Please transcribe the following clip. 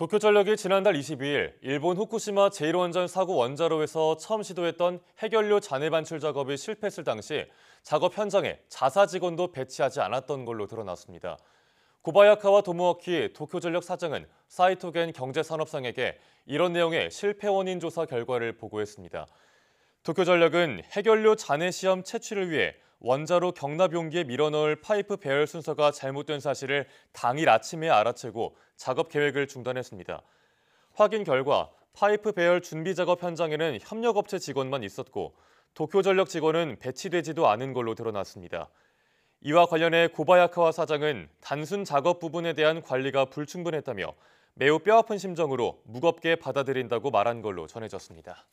도쿄전력이 지난달 22일 일본 후쿠시마 제1원전 사고 원자로에서 처음 시도했던 핵연료 잔해 반출 작업이 실패했을 당시 작업 현장에 자사 직원도 배치하지 않았던 걸로 드러났습니다. 고바야카와 도모아키 도쿄전력 사장은 사이토겐 경제산업상에게 이런 내용의 실패 원인 조사 결과를 보고했습니다. 도쿄전력은 핵연료 잔해 시험 채취를 위해 원자로 경납 용기에 밀어넣을 파이프 배열 순서가 잘못된 사실을 당일 아침에 알아채고 작업 계획을 중단했습니다. 확인 결과 파이프 배열 준비 작업 현장에는 협력업체 직원만 있었고 도쿄전력 직원은 배치되지도 않은 걸로 드러났습니다. 이와 관련해 고바야카와 사장은 단순 작업 부분에 대한 관리가 불충분했다며 매우 뼈아픈 심정으로 무겁게 받아들인다고 말한 걸로 전해졌습니다.